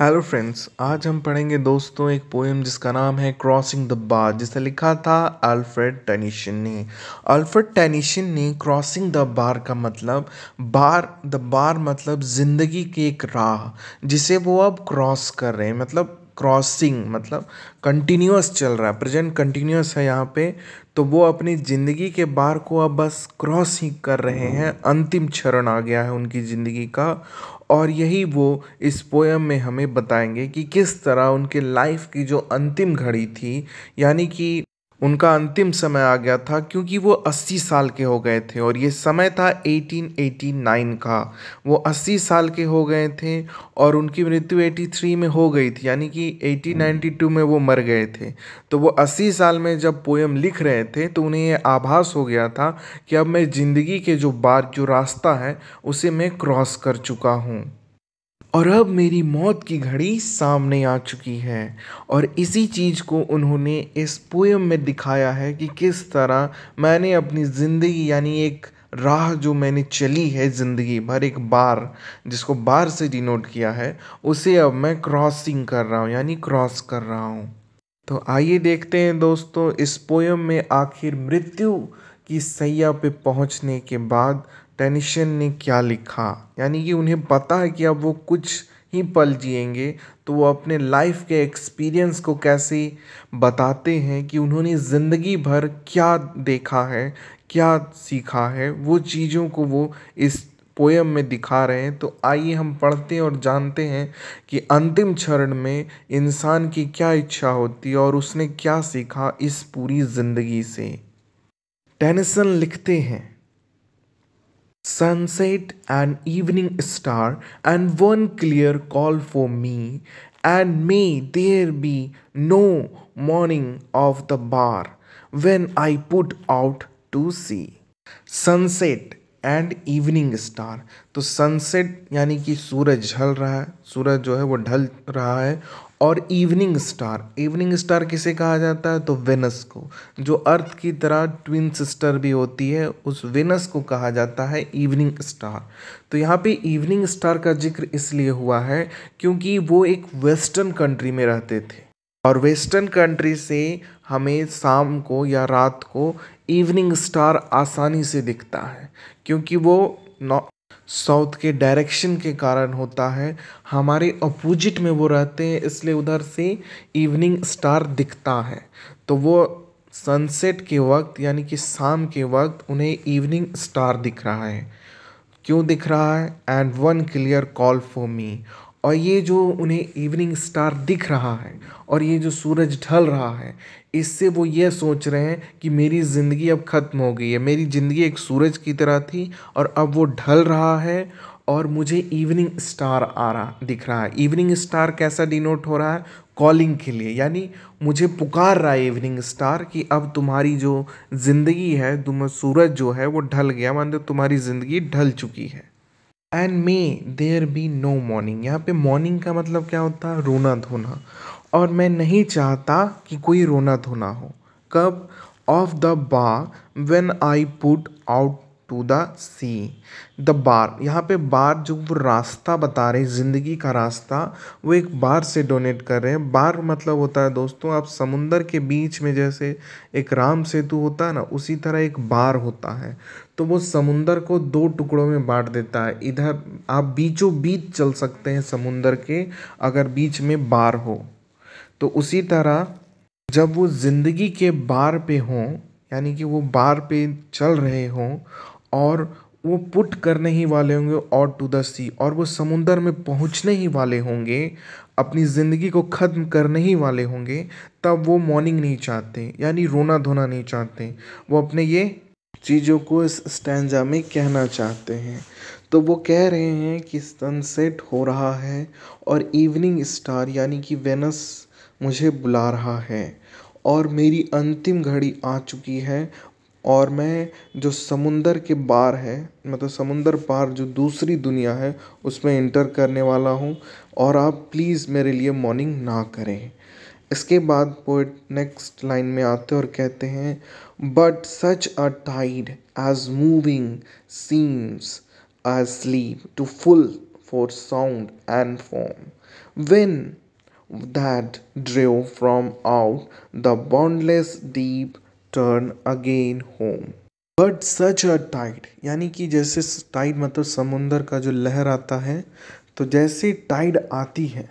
Hello friends आज हम पढ़ेंगे दोस्तों एक पोएम जिसका नाम है क्रॉसिंग द बार जिसे लिखा था अल्फ्रेड टेनिशन ने अल्फ्रेड टेनिशन ने क्रॉसिंग द बार का मतलब बार द बार मतलब ज़िंदगी की एक राह जिसे वो अब क्रॉस कर रहे हैं मतलब क्रॉसिंग मतलब कंटिन्यूस चल रहा है प्रेजेंट कंटिन्यूस है यहाँ पे तो वो अपनी ज़िंदगी के बार को अब बस क्रॉस ही कर रहे हैं अंतिम चरण आ गया है उनकी ज़िंदगी का और यही वो इस पोएम में हमें बताएंगे कि किस तरह उनके लाइफ की जो अंतिम घड़ी थी यानी कि उनका अंतिम समय आ गया था क्योंकि वो 80 साल के हो गए थे और ये समय था 1889 का वो 80 साल के हो गए थे और उनकी मृत्यु 83 में हो गई थी यानी कि 1892 में वो मर गए थे तो वो 80 साल में जब पोएम लिख रहे थे तो उन्हें ये आभास हो गया था कि अब मैं ज़िंदगी के जो बार जो रास्ता है उसे मैं क्रॉस कर चुका हूँ और अब मेरी मौत की घड़ी सामने आ चुकी है और इसी चीज़ को उन्होंने इस पोएम में दिखाया है कि किस तरह मैंने अपनी ज़िंदगी यानी एक राह जो मैंने चली है ज़िंदगी भर एक बार जिसको बार से डिनोट किया है उसे अब मैं क्रॉसिंग कर रहा हूँ यानी क्रॉस कर रहा हूँ तो आइए देखते हैं दोस्तों इस पोएम में आखिर मृत्यु की सैया पे पहुँचने के बाद टेनिशन ने क्या लिखा यानी कि उन्हें पता है कि अब वो कुछ ही पल जिएंगे तो वो अपने लाइफ के एक्सपीरियंस को कैसे बताते हैं कि उन्होंने ज़िंदगी भर क्या देखा है क्या सीखा है वो चीज़ों को वो इस पोयम में दिखा रहे हैं तो आइए हम पढ़ते हैं और जानते हैं कि अंतिम क्षण में इंसान की क्या इच्छा होती है और उसने क्या सीखा इस पूरी ज़िंदगी से टेनिसन लिखते हैं sunset and evening star and one clear call for me and may there be no morning of the bar when I put out to sea. Sunset and evening star तो सनसेट यानी कि सूरज ढल रहा है सूरज जो है वो ढल रहा है और इवनिंग स्टार इवनिंग स्टार किसे कहा जाता है तो वेनस को जो अर्थ की तरह ट्विन सिस्टर भी होती है उस वेनस को कहा जाता है इवनिंग स्टार तो यहाँ पे इवनिंग स्टार का जिक्र इसलिए हुआ है क्योंकि वो एक वेस्टर्न कंट्री में रहते थे और वेस्टर्न कंट्री से हमें शाम को या रात को इवनिंग स्टार आसानी से दिखता है क्योंकि वो साउथ के डायरेक्शन के कारण होता है हमारे अपोजिट में वो रहते हैं इसलिए उधर से इवनिंग स्टार दिखता है तो वो सनसेट के वक्त यानी कि शाम के वक्त उन्हें इवनिंग स्टार दिख रहा है क्यों दिख रहा है and one clear call for me और ये जो उन्हें इवनिंग स्टार दिख रहा है और ये जो सूरज ढल रहा है इससे वो ये सोच रहे हैं कि मेरी ज़िंदगी अब ख़त्म हो गई है मेरी ज़िंदगी एक सूरज की तरह थी और अब वो ढल रहा है और मुझे इवनिंग स्टार आ रहा दिख रहा है इवनिंग स्टार कैसा डिनोट हो रहा है कॉलिंग के लिए यानी मुझे पुकार रहा है इवनिंग स्टार कि अब तुम्हारी जो ज़िंदगी है तुम सूरज जो है वो ढल गया मान तुम्हारी ज़िंदगी ढल चुकी है and may there be no morning यहाँ पे मॉर्निंग का मतलब क्या होता है रोना धोना और मैं नहीं चाहता कि कोई रोना धोना हो कब of the bar when I put out to the sea the bar यहाँ पे बार जो वो रास्ता बता रहे ज़िंदगी का रास्ता वो एक बार से डोनेट कर रहे हैं बार मतलब होता है दोस्तों आप समुंदर के बीच में जैसे एक राम सेतु होता है ना उसी तरह एक बार होता है तो वो समुंदर को दो टुकड़ों में बांट देता है इधर आप बीचों बीच चल सकते हैं समुंदर के अगर बीच में बार हो तो उसी तरह जब वो ज़िंदगी के बार पे हों यानी कि वो बार पे चल रहे हों और वो पुट करने ही वाले होंगे और टू द सी और वो समुंदर में पहुँचने ही वाले होंगे अपनी ज़िंदगी को ख़त्म करने ही वाले होंगे तब वो मॉर्निंग नहीं चाहते यानी रोना धोना नहीं चाहते वो अपने ये चीज़ों को इस स्टैंडा में कहना चाहते हैं तो वो कह रहे हैं कि सनसेट हो रहा है और इवनिंग स्टार यानी कि वेनस मुझे बुला रहा है और मेरी अंतिम घड़ी आ चुकी है और मैं जो समुंदर के बार है मतलब समुंदर पार जो दूसरी दुनिया है उसमें इंटर करने वाला हूँ और आप प्लीज़ मेरे लिए मॉर्निंग ना करें इसके बाद पोइट नेक्स्ट लाइन में आते और कहते हैं but such a tide as moving seems I sleep too full for sound and form when that drew from out the boundless deep turn again home but such a tide यानी कि जैसे Tide मतलब समुंदर का जो लहर आता है तो जैसे टाइड आती है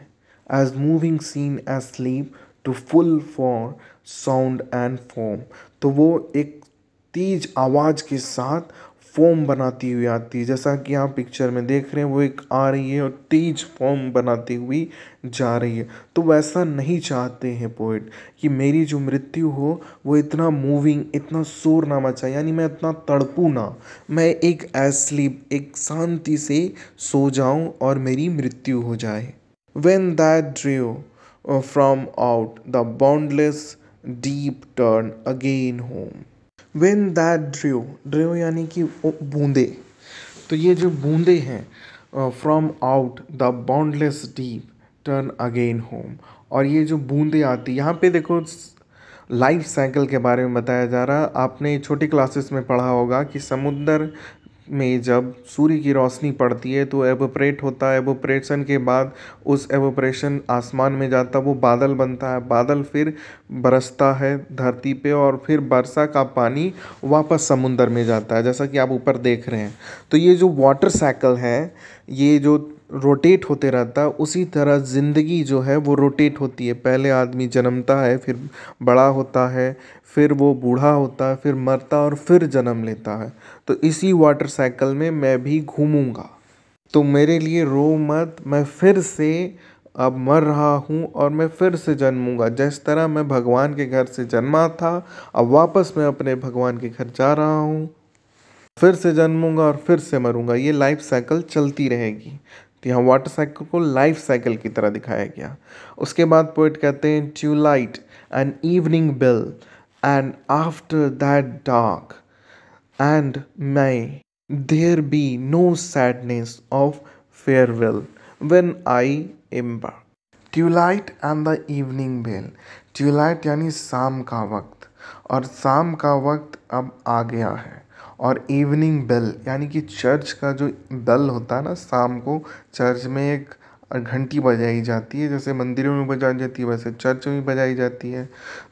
as moving seen as sleep too full for sound and form तो वो एक तेज आवाज़ के साथ फॉर्म बनाती हुई आती है जैसा कि आप पिक्चर में देख रहे हैं वो एक आ रही है और तेज फॉर्म बनाती हुई जा रही है तो वैसा नहीं चाहते हैं पोइट कि मेरी जो मृत्यु हो वो इतना मूविंग इतना शोर ना मचाए यानी मैं इतना तड़पू ना मैं एक एसलीप एक शांति से सो जाऊँ और मेरी मृत्यु हो जाए when that drew from out the boundless deep turn again home when that drew drew यानी कि बूंदे तो ये जो बूंदे हैं from out the boundless deep turn again home और ये जो बूंदे आती यहाँ पे देखो लाइफ साइकिल के बारे में बताया जा रहा आपने छोटी क्लासेस में पढ़ा होगा कि समुद्र में जब सूर्य की रोशनी पड़ती है तो एवोपरेट होता है एवोपरेशन के बाद उस एवोपरेशन आसमान में जाता वो बादल बनता है बादल फिर बरसता है धरती पे और फिर वर्षा का पानी वापस समुंदर में जाता है जैसा कि आप ऊपर देख रहे हैं तो ये जो वाटर साइकिल है ये जो रोटेट होते रहता है उसी तरह ज़िंदगी जो है वो रोटेट होती है पहले आदमी जन्मता है फिर बड़ा होता है फिर वो बूढ़ा होता है फिर मरता और फिर जन्म लेता है तो इसी वाटर साइकिल में मैं भी घूमूंगा तो मेरे लिए रो मत मैं फिर से अब मर रहा हूँ और मैं फिर से जन्मूंगा जिस तरह मैं भगवान के घर से जन्मा था अब वापस मैं अपने भगवान के घर जा रहा हूँ फिर से जन्मूंगा और फिर से मरूंगा ये लाइफ साइकिल चलती रहेगी तो यहाँ वाटर साइकिल को लाइफ साइकिल की तरह दिखाया गया उसके बाद पोइट कहते हैं twilight and evening bell and after that dark and may there be no sadness of farewell when I embark twilight and the evening bell twilight यानी शाम का वक्त और शाम का वक्त अब आ गया है और इवनिंग बेल यानी कि चर्च का जो बेल होता है ना शाम को चर्च में एक घंटी बजाई जाती है जैसे मंदिरों में बजाई जाती है वैसे चर्च में बजाई जाती है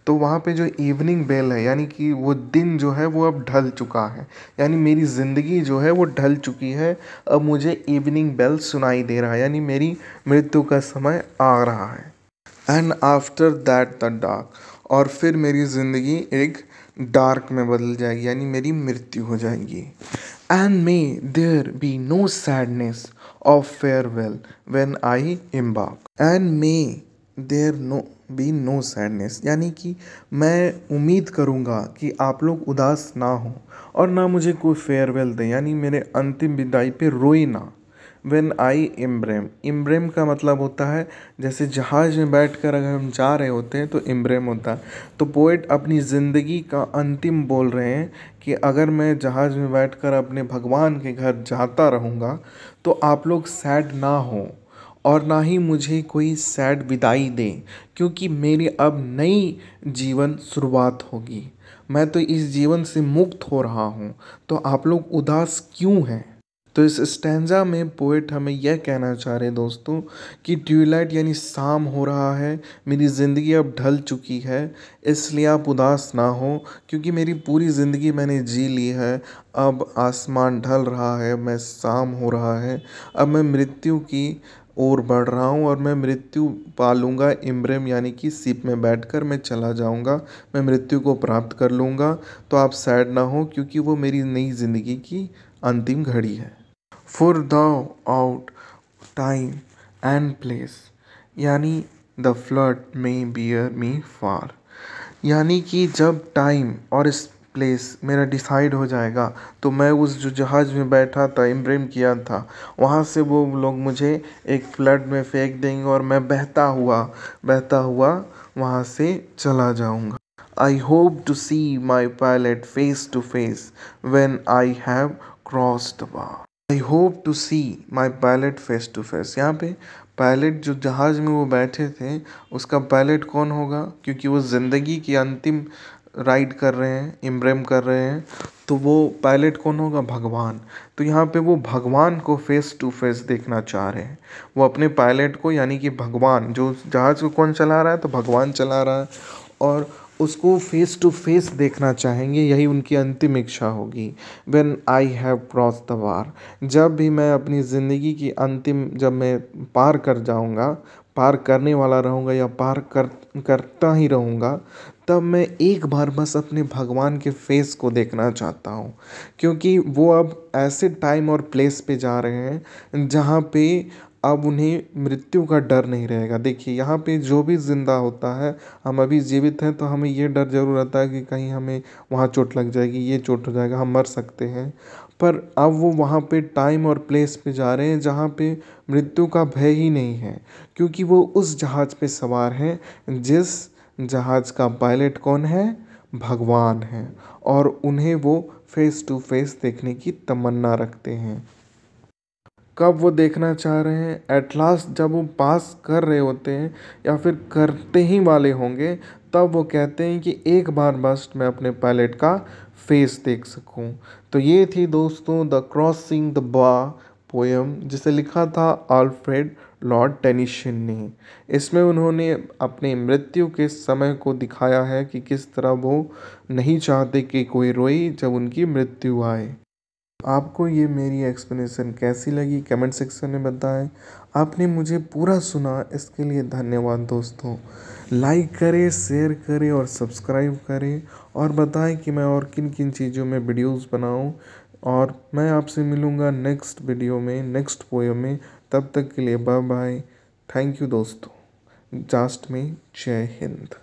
तो वहाँ पे जो इवनिंग बेल है यानी कि वो दिन जो है वो अब ढल चुका है यानी मेरी ज़िंदगी जो है वो ढल चुकी है अब मुझे इवनिंग बेल सुनाई दे रहा है यानी मेरी मृत्यु का समय आ रहा है and after that the dark और फिर मेरी ज़िंदगी एक डार्क में बदल जाएगी यानी मेरी मृत्यु हो जाएगी and may there be no sadness of farewell when I embark and may there no be no sadness यानी कि मैं उम्मीद करूँगा कि आप लोग उदास ना हो और ना मुझे कोई फेयरवेल दें यानी मेरे अंतिम विदाई पे रोए ना व्हेन आई इम्ब्रेम इम्ब्रेम का मतलब होता है जैसे जहाज़ में बैठकर अगर हम जा रहे होते हैं तो इम्ब्रेम होता है तो पोएट अपनी ज़िंदगी का अंतिम बोल रहे हैं कि अगर मैं जहाज़ में कर अपने भगवान के घर जाता रहूँगा तो आप लोग सैड ना हो और ना ही मुझे कोई सैड विदाई दें क्योंकि मेरी अब नई जीवन शुरुआत होगी मैं तो इस जीवन से मुक्त हो रहा हूँ तो आप लोग उदास क्यों हैं तो इस स्टैंजा में पोइट हमें यह कहना चाह रहे हैं दोस्तों कि ट्यूबलाइट यानी शाम हो रहा है मेरी ज़िंदगी अब ढल चुकी है इसलिए आप उदास ना हो क्योंकि मेरी पूरी ज़िंदगी मैंने जी ली है अब आसमान ढल रहा है मैं शाम हो रहा है अब मैं मृत्यु की ओर बढ़ रहा हूँ और मैं मृत्यु पालूंगा इमरम यानी कि सीप में बैठकर मैं चला जाऊँगा मैं मृत्यु को प्राप्त कर लूँगा तो आप सैड ना हो क्योंकि वो मेरी नई ज़िंदगी की अंतिम घड़ी है for the out time and place यानी the flood may bear me far यानी कि जब टाइम और इस प्लेस मेरा डिसाइड हो जाएगा तो मैं उस जो जहाज़ में बैठा था इम्प्रेम किया था वहाँ से वो लोग मुझे एक फ्लड में फेंक देंगे और मैं बहता हुआ बहता हुआ वहाँ से चला जाऊँगा I hope to see my pilot face to face when I have cross the I hope to see my pilot face to face यहाँ पे पायलट जो जहाज़ में वो बैठे थे उसका पायलट कौन होगा क्योंकि वो ज़िंदगी की अंतिम राइड कर रहे हैं इम्ब्रेम कर रहे हैं तो वो पायलट कौन होगा भगवान तो यहाँ पे वो भगवान को फेस टू फेस देखना चाह रहे हैं वो अपने पायलट को यानी कि भगवान जो जहाज़ को कौन चला रहा है तो भगवान चला रहा है और उसको फेस टू फेस देखना चाहेंगे यही उनकी अंतिम इच्छा होगी when I have cross the bar जब भी मैं अपनी ज़िंदगी की अंतिम जब मैं पार कर जाऊँगा पार करने वाला रहूँगा या पार कर करता ही रहूँगा तब मैं एक बार बस अपने भगवान के फेस को देखना चाहता हूँ क्योंकि वो अब ऐसे टाइम और प्लेस पे जा रहे हैं जहाँ पे अब उन्हें मृत्यु का डर नहीं रहेगा देखिए यहाँ पे जो भी ज़िंदा होता है हम अभी जीवित हैं तो हमें ये डर ज़रूर रहता है कि कहीं हमें वहाँ चोट लग जाएगी ये चोट हो जाएगा हम मर सकते हैं पर अब वो वहाँ पे टाइम और प्लेस पे जा रहे हैं जहाँ पे मृत्यु का भय ही नहीं है क्योंकि वो उस जहाज़ पे सवार हैं जिस जहाज़ का पायलट कौन है भगवान है और उन्हें वो फ़ेस टू फ़ेस देखने की तमन्ना रखते हैं कब वो देखना चाह रहे हैं एट लास्ट जब वो पास कर रहे होते हैं या फिर करते ही वाले होंगे तब वो कहते हैं कि एक बार बस मैं अपने पायलट का फेस देख सकूं तो ये थी दोस्तों the crossing the bar poem जिसे लिखा था आल्फ्रेड लॉर्ड टेनिशन ने इसमें उन्होंने अपने मृत्यु के समय को दिखाया है कि किस तरह वो नहीं चाहते कि कोई रोई जब उनकी मृत्यु आए आपको ये मेरी एक्सप्लेनेशन कैसी लगी कमेंट सेक्शन में बताएं आपने मुझे पूरा सुना इसके लिए धन्यवाद दोस्तों लाइक करें शेयर करें और सब्सक्राइब करें और बताएं कि मैं और किन किन चीज़ों में वीडियोस बनाऊं और मैं आपसे मिलूँगा नेक्स्ट वीडियो में नेक्स्ट पोएम में तब तक के लिए बाय बाय थैंक यू दोस्तों जास्ट में जय हिंद